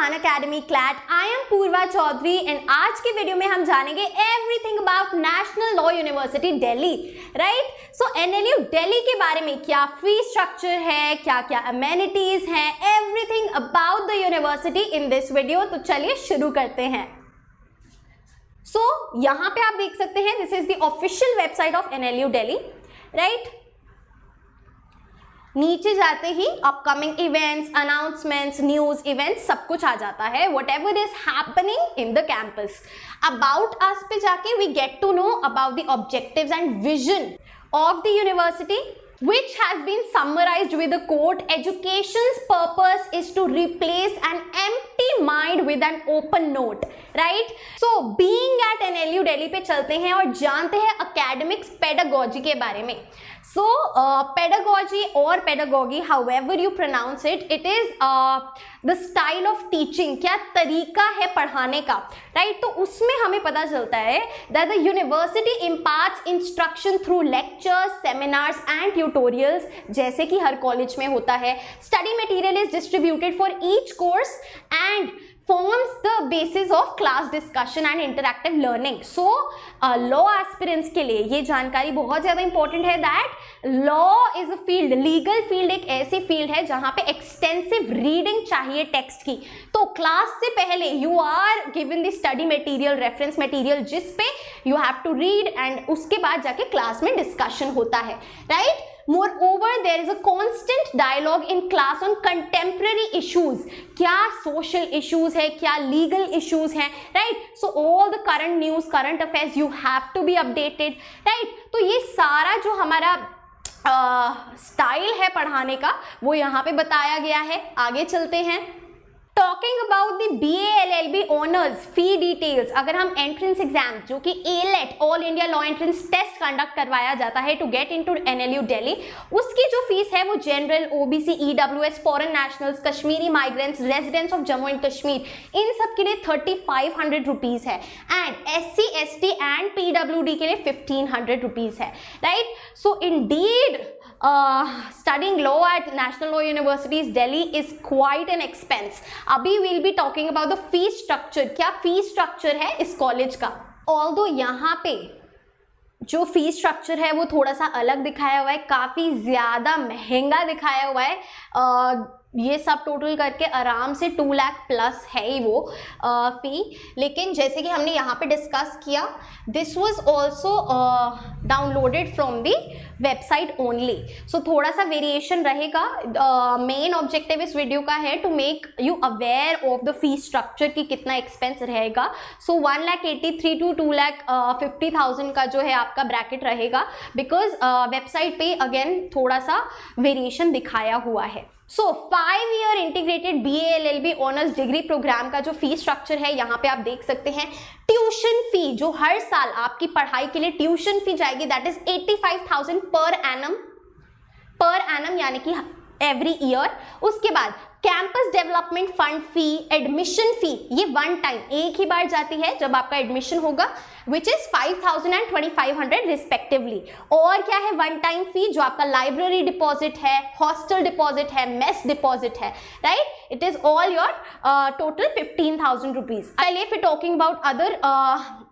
Khan academy CLAT I am Purva Chaudhary and आज के video में हम जानेंगे everything about national law university Delhi right so NLU Delhi के बारे में क्या फी स्ट्रक्चर है क्या क्या अमेनिटीज हैं everything about the university in this video तो चलिए शुरू करते हैं सो so, यहाँ पे आप देख सकते हैं this is the official website of N NLU Delhi right नीचे जाते ही upcoming events announcements news events सब कुछ आ जाता है whatever is happening in the campus about us पे जाके we get to know about the objectives and vision of the university which has been summarized with the quote education's purpose is to replace an empty mind with an open note right so being at nlu delhi pe chalte hain aur jante hain mix pedagogy के बारे में so pedagogy uh, और pedagogy however you pronounce it it is the style of teaching क्या तरीका है पढ़ाने का right right? तो उसमें हमें पता चलता है that the university impart instruction through lectures seminars and tutorials जैसे कि हर कॉलेज में होता है study material is distributed for each course and forms the basis of class discussion and interactive learning. So uh, law aspirants के लिए ये जानकारी बहुत ज़्यादा important है that law is a field, legal field एक ऐसी field है जहाँ पे extensive reading चाहिए text की. तो class से पहले you are given the study material, reference material जिस पे you have to read and उसके बाद जाके class में discussion होता है, right? moreover there is a constant dialogue in class on contemporary issues क्या social issues है क्या legal issues है right so all the current news current affairs you have to be updated right तो ये सारा जो हमारा स्टाइल uh, है पढ़ाने का वो यहाँ पे बताया गया है आगे चलते हैं talking about the B L L B honours fee details अगर हम एंट्रेंस एग्जाम जो कि AILET all India law entrance test conduct करवाया जाता है to get into N L U Delhi उसकी जो फीस है वो general O B C E W S foreign nationals Kashmiri migrants residents of Jammu and Kashmir इन सब के लिए थर्टी फाइव हंड्रेड रुपीज़ है and S C S T and P W D के लिए फिफ्टीन हंड्रेड रुपीज़ है right so indeed uh, studying law at National Law Universities Delhi is quite an expense. अभी we'll be talking about the fee structure. क्या fee structure है इस college का? Although यहाँ पे जो फीस स्ट्रक्चर है वो थोड़ा सा अलग दिखाया हुआ है काफ़ी ज़्यादा महंगा दिखाया हुआ है ये सब टोटल करके आराम से टू लाख प्लस है ही वो फ़ी लेकिन जैसे कि हमने यहाँ पे डिस्कस किया this was also downloaded from the website only so थोड़ा सा वेरिएशन रहेगा मेन ऑब्जेक्टिव इस वीडियो का है to make you aware of the fee structure की कितना एक्सपेंस रहेगा so one lakh eighty three to two lakh fifty thousand का जो है आपका ब्रैकेट रहेगा बिकॉज वेबसाइट पर पे अगेन थोड़ा सा वेरिएशन दिखाया हुआ है so five year integrated B L L B honours degree program का जो फी स्ट्रक्चर है यहाँ पे आप देख सकते हैं ट्यूशन फी जो हर साल आपकी पढ़ाई के लिए ट्यूशन फी जाएगी that is five thousand per annum per annum यानी कि एवरी ईयर उसके बाद campus development fund fee admission fee ये वन टाइम एक ही बार जाती है जब आपका एडमिशन होगा which is five thousand and twenty five hundred respectively और क्या है वन टाइम फी जो आपका लाइब्रेरी डिपॉजिट है हॉस्टल डिपॉजिट है मेस डिपॉजिट है right it is all your total fifteen thousand rupees I left you talking about other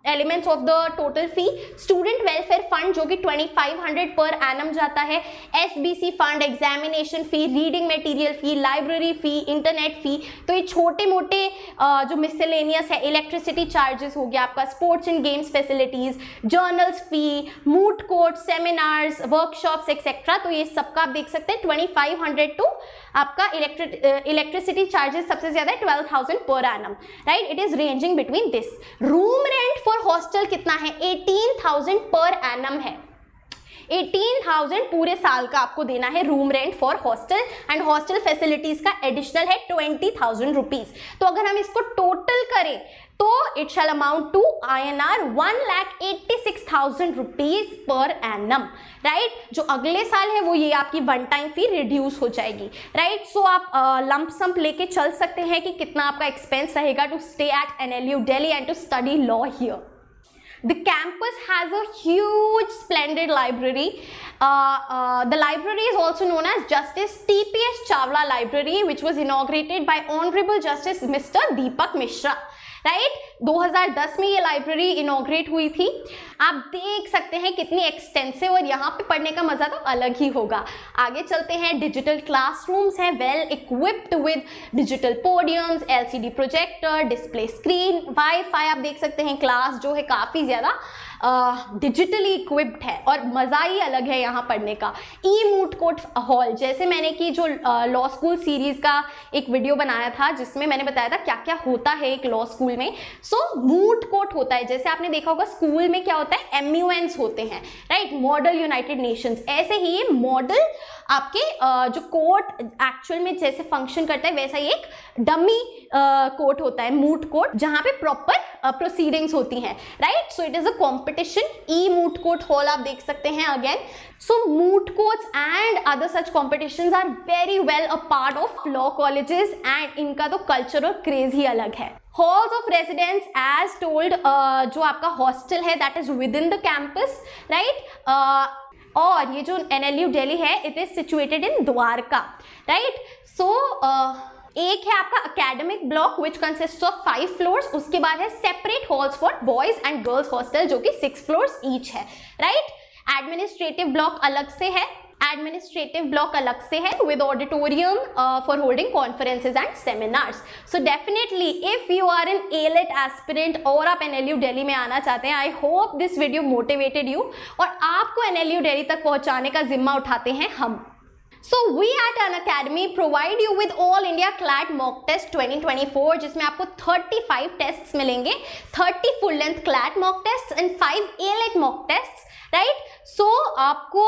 elements of the total fee student welfare fund जो कि twenty five hundred per annum जाता है S B C fund examination fee reading material फी library fee internet fee तो ये छोटे मोटे uh, जो miscellaneous है इलेक्ट्रिसिटी चार्जेस हो गया आपका sports and games facilities journals fee moot court seminars workshops etcetera तो ये सबका आप देख सकते हैं ट्वेंटी फाइव हंड्रेड टू आपका इलेक्ट्रिसिटी uh, इलेक्ट्रिसिटी चार्जेस सबसे ज्यादा twelve thousand per annum right it is ranging between this room rent for hostel कितना है एटीन थाउजेंड पर एनम है 18,000 पूरे साल का आपको देना है room rent for hostel and hostel facilities का एडिशनल है ट्वेंटी थाउजेंड रुपीज तो अगर हम इसको टोटल करें तो it shall amount to I N R one lakh eighty six thousand rupees per annum right जो अगले साल है वो ये आपकी वन टाइम फी रिड्यूस हो जाएगी राइट right? सो so आप लंप सम्प लेके चल सकते हैं कि कितना आपका एक्सपेंस रहेगा to stay at N L U Delhi and to study law here The campus has a huge, splendid library. Uh, uh, the library is also known as Justice T.P.S. Chawla Library, which was inaugurated by Honorable Justice Mr. Deepak Mishra, right? 2010 में ये library इनोग्रेट हुई थी आप देख सकते हैं कितनी extensive और यहाँ पे पढ़ने का मज़ा तो अलग ही होगा आगे चलते हैं डिजिटल क्लासरूम्स हैं well equipped with digital podiums LCD projector display screen wifi आप देख सकते हैं क्लास जो है काफ़ी ज़्यादा डिजिटली इक्विप्ड है और मज़ा ही अलग है यहाँ पढ़ने का ई मूट कोट हॉल जैसे मैंने कि जो लॉ स्कूल सीरीज़ का एक वीडियो बनाया था जिसमें मैंने बताया था क्या क्या होता है एक लॉ स्कूल में सो मूट कोट होता है जैसे आपने देखा होगा स्कूल में क्या होता है एम होते हैं राइट मॉडल यूनाइटेड नेशंस ऐसे ही ये मॉडल आपके जो कोर्ट एक्चुअल में जैसे फंक्शन करता है वैसा ही एक डमी कोर्ट होता है मूट कोर्ट जहाँ पे प्रॉपर प्रोसीडिंग्स होती हैं right so it is a competition ई मूट कोट हॉल आप देख सकते हैं again so moot courts and other such competition are very well a part of law college and इनका तो कल्चर और क्रेज ही अलग है halls of residence as told जो आपका हॉस्टल है that is within the campus right और ये जो एन एल यू डेली है it is situated in Dwarka right so एक है आपका academic block which consist of five floors उसके बाद है separate halls for boys and girls hostel जो कि सिक्स फ्लोर्स ईच है राइट एडमिनिस्ट्रेटिव ब्लॉक अलग से है एडमिनिस्ट्रेटिव ब्लॉक अलग से है with auditorium for holding conferences and seminars so definitely if you are an AILET aspirant और आप एन एल यू डेली में आना चाहते हैं I hope this video motivated you और आपको एन एल यू डेली तक पहुंचाने का जिम्मा उठाते हैं हम so we at Unacademy provide you with all India CLAT mock test 2024 जिसमें आपको 35 टेस्ट्स मिलेंगे 30 full length CLAT mock test and 5 AILET mock test right so so, आपको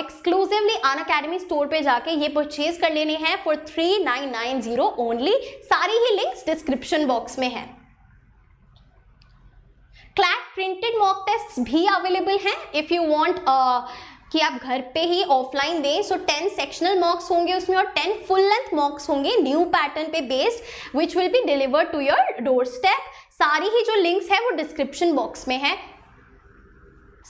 एक्सक्लूसिवली अन अकेडमी स्टोर पे जाके ये परचेज कर लेने हैं for three nine nine zero only सारी ही लिंक्स डिस्क्रिप्शन बॉक्स में है क्लैक प्रिंटेड मॉक टेस्ट भी अवेलेबल हैं इफ यू वॉन्ट कि आप घर पे ही ऑफलाइन दें सो टेन सेक्शनल मॉक्स होंगे उसमें और टेन फुल लेंथ मॉक्स होंगे न्यू पैटर्न पे based which will be deliver to your doorstep सारी ही जो लिंक्स है वो डिस्क्रिप्शन बॉक्स में है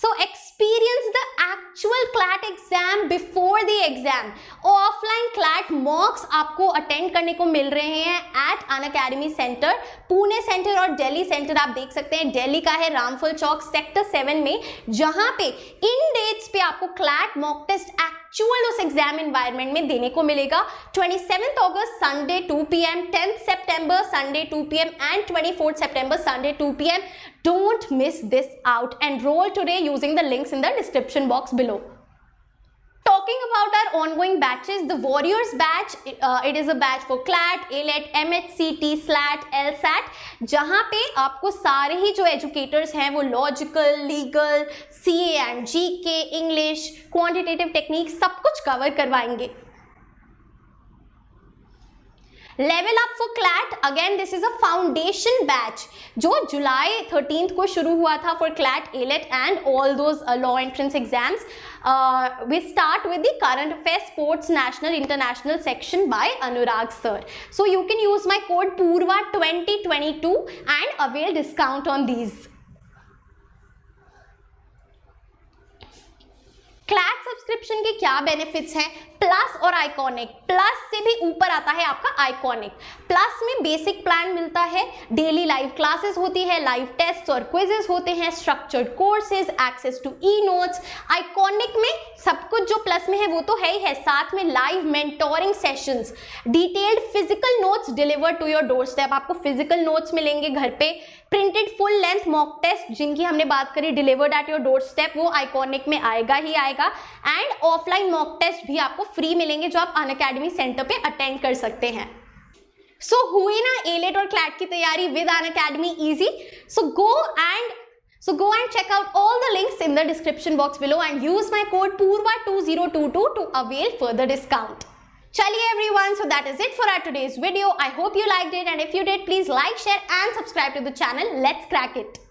सो so, एक्स experience the actual CLAT exam before the exam. Offline CLAT mocks आपको अटेंड करने को मिल रहे हैं at Unacademy centre Pune centre और दिल्ली सेंटर आप देख सकते हैं दिल्ली का है रामफुल चौक सेक्टर सेवन में जहां पे इन डेट्स पे आपको क्लैट मॉक टेस्ट एक्ट एक्चुअल उस एग्जाम एनवायरमेंट में देने को मिलेगा seventh August Sunday P M tenth September Sunday P M and fourth September Sunday P M don't miss this out roll today using the links in the description box below Talking about our ongoing batches, the Warriors batch, uh, it is a batch for CLAT, ALET, MHCT, SLAT, LSAT, जहाँ पे आपको सारे ही जो educators हैं वो logical legal ca and gk english quantitative techniques technique सब कुछ cover करवाएंगे level up for CLAT again this is a foundation batch जो जुलाई थर्टीन को शुरू हुआ था for CLAT AILET and all those law entrance exams we start with the current affair sports national international section by Anurag sir so you can use my code Purva twenty twenty two and avail discount on these CLAT subscription के क्या benefits हैं plus और iconic plus से भी ऊपर आता है आपका आइकॉनिक प्लस में बेसिक प्लान मिलता है डेली लाइव क्लासेस होती है लाइव टेस्ट और क्विजेस होते हैं structured courses access to e notes iconic में सब कुछ जो प्लस में है वो तो है ही है साथ में live mentoring sessions detailed physical notes deliver to your doorstep आपको फिजिकल नोट्स मिलेंगे घर पे printed full length mock test जिनकी हमने बात करी delivered at your doorstep वो आइकॉनिक में आएगा ही आएगा एंड ऑफलाइन मॉक टेस्ट भी आपको फ्री मिलेंगे जो आप अन अकेडमी सेंटर पे अटेंड कर सकते हैं सो so, हुई ना एलेट e और क्लैट की तैयारी with Unacademy easy so go and so go and check out all the links in the description box below and use my code Purva two zero two two two avail further discount Chaliye everyone, so that is it for our today's video. I hope you liked it and if you did, please like, share and subscribe to the channel. Let's crack it.